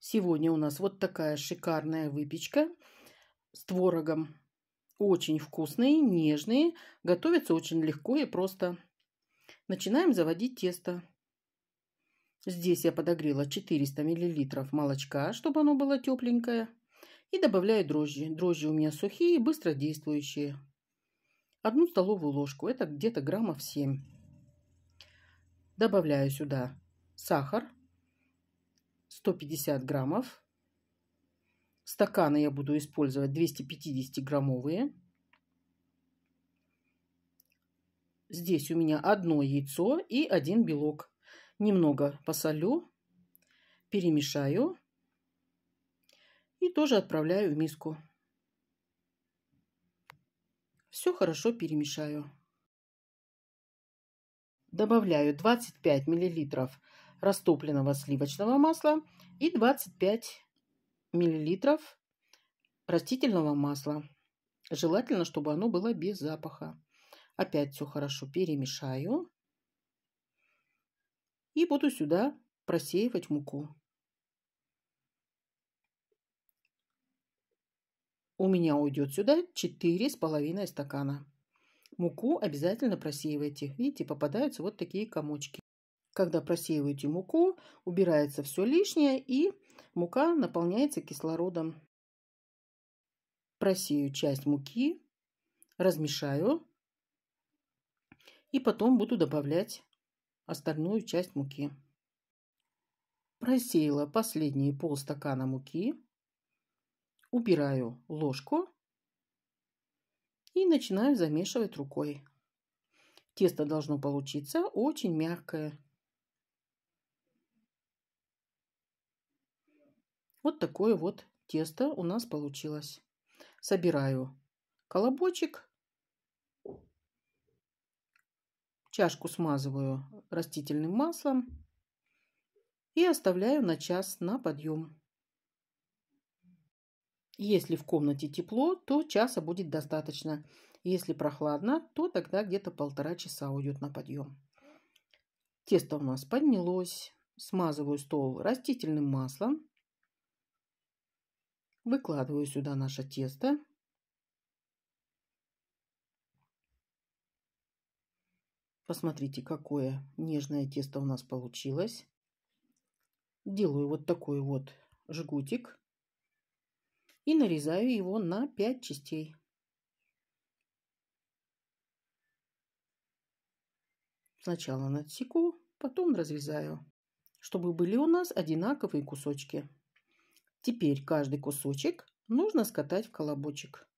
Сегодня у нас вот такая шикарная выпечка с творогом. Очень вкусные, нежные. Готовятся очень легко и просто. Начинаем заводить тесто. Здесь я подогрела 400 мл молочка, чтобы оно было тепленькое. И добавляю дрожжи. Дрожжи у меня сухие, быстро действующие. Одну столовую ложку, это где-то граммов 7. Добавляю сюда сахар 150 граммов. Стаканы я буду использовать 250-граммовые. Здесь у меня одно яйцо и один белок. Немного посолю, перемешаю и тоже отправляю в миску. Все хорошо перемешаю. Добавляю 25 миллилитров растопленного сливочного масла и 25 мл растительного масла. Желательно, чтобы оно было без запаха. Опять все хорошо перемешаю. И буду сюда просеивать муку. У меня уйдет сюда 4,5 стакана. Муку обязательно просеивайте. Видите, попадаются вот такие комочки. Когда просеиваете муку, убирается все лишнее и мука наполняется кислородом. Просею часть муки, размешаю и потом буду добавлять остальную часть муки. Просеяла последние полстакана муки, убираю ложку и начинаю замешивать рукой. Тесто должно получиться очень мягкое. Вот такое вот тесто у нас получилось. Собираю колобочек. Чашку смазываю растительным маслом. И оставляю на час на подъем. Если в комнате тепло, то часа будет достаточно. Если прохладно, то тогда где-то полтора часа уйдет на подъем. Тесто у нас поднялось. Смазываю стол растительным маслом. Выкладываю сюда наше тесто. Посмотрите, какое нежное тесто у нас получилось. Делаю вот такой вот жгутик и нарезаю его на 5 частей. Сначала надсеку, потом разрезаю, чтобы были у нас одинаковые кусочки. Теперь каждый кусочек нужно скатать в колобочек.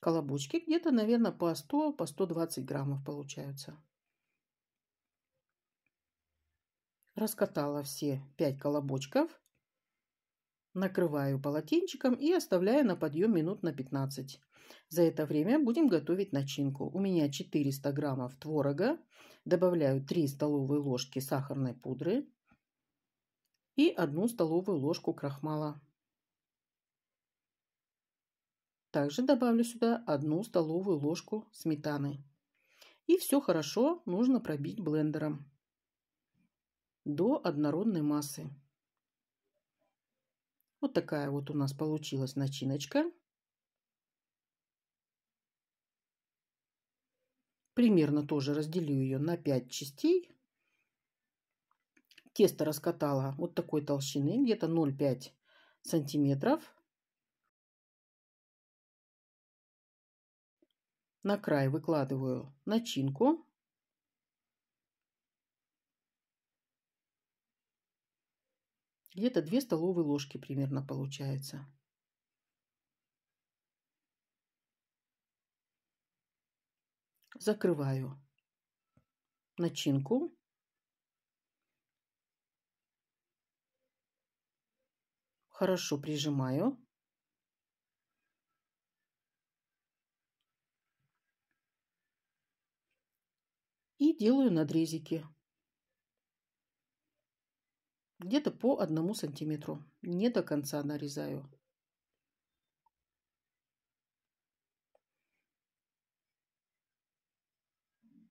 Колобочки где-то, наверное, по 100, по 120 граммов получаются. Раскатала все 5 колобочков Накрываю полотенчиком и оставляю на подъем минут на 15. За это время будем готовить начинку. У меня 400 граммов творога, добавляю 3 столовые ложки сахарной пудры и 1 столовую ложку крахмала. Также добавлю сюда 1 столовую ложку сметаны. И все хорошо нужно пробить блендером до однородной массы. Вот такая вот у нас получилась начиночка. Примерно тоже разделю ее на 5 частей. Тесто раскатала вот такой толщины, где-то 0,5 сантиметров. На край выкладываю начинку. Где-то две столовые ложки примерно получается. Закрываю начинку. Хорошо прижимаю. И делаю надрезики. Где-то по одному сантиметру. Не до конца нарезаю.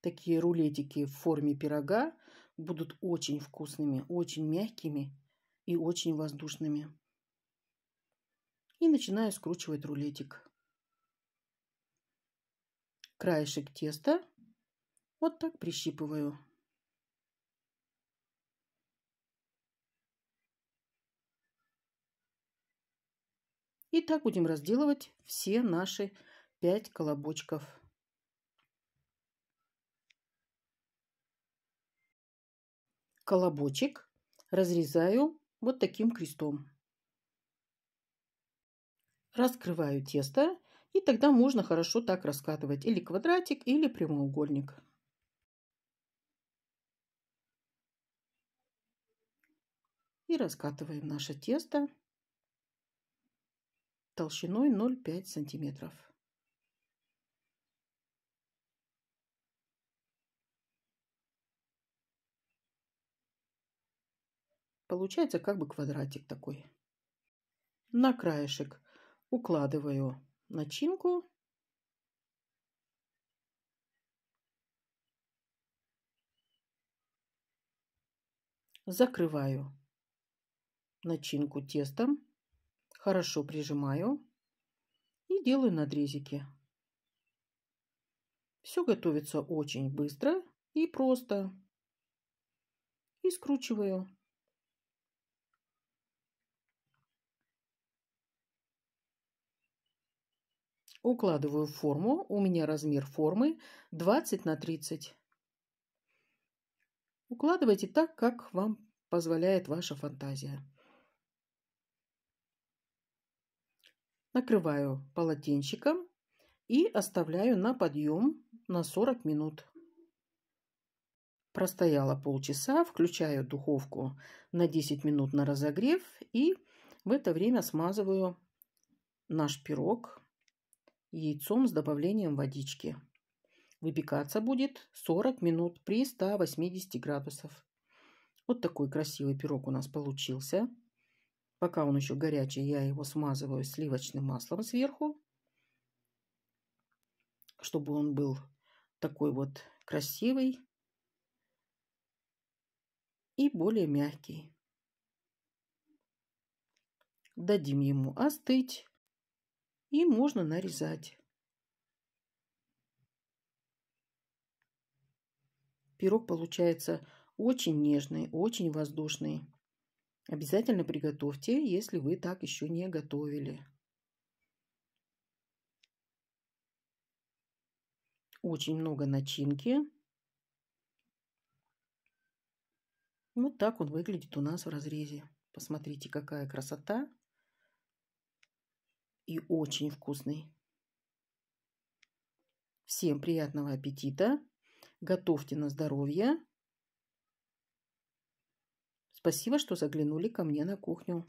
Такие рулетики в форме пирога будут очень вкусными, очень мягкими и очень воздушными. И начинаю скручивать рулетик. Краешек теста вот так прищипываю. И так будем разделывать все наши пять колобочков. Колобочек разрезаю вот таким крестом. Раскрываю тесто, и тогда можно хорошо так раскатывать или квадратик, или прямоугольник. И раскатываем наше тесто толщиной 0,5 см. Получается как бы квадратик такой. На краешек укладываю начинку. Закрываю начинку тестом. Хорошо прижимаю и делаю надрезики. Все готовится очень быстро и просто. И скручиваю. Укладываю форму. У меня размер формы 20 на 30. Укладывайте так, как вам позволяет ваша фантазия. накрываю полотенчиком и оставляю на подъем на 40 минут. Простояла полчаса, включаю духовку на 10 минут на разогрев и в это время смазываю наш пирог яйцом с добавлением водички. Выпекаться будет 40 минут при 180 градусов. Вот такой красивый пирог у нас получился. Пока он еще горячий, я его смазываю сливочным маслом сверху, чтобы он был такой вот красивый и более мягкий. Дадим ему остыть и можно нарезать. Пирог получается очень нежный, очень воздушный. Обязательно приготовьте, если вы так еще не готовили. Очень много начинки. Вот так он выглядит у нас в разрезе. Посмотрите, какая красота. И очень вкусный. Всем приятного аппетита. Готовьте на здоровье. Спасибо, что заглянули ко мне на кухню.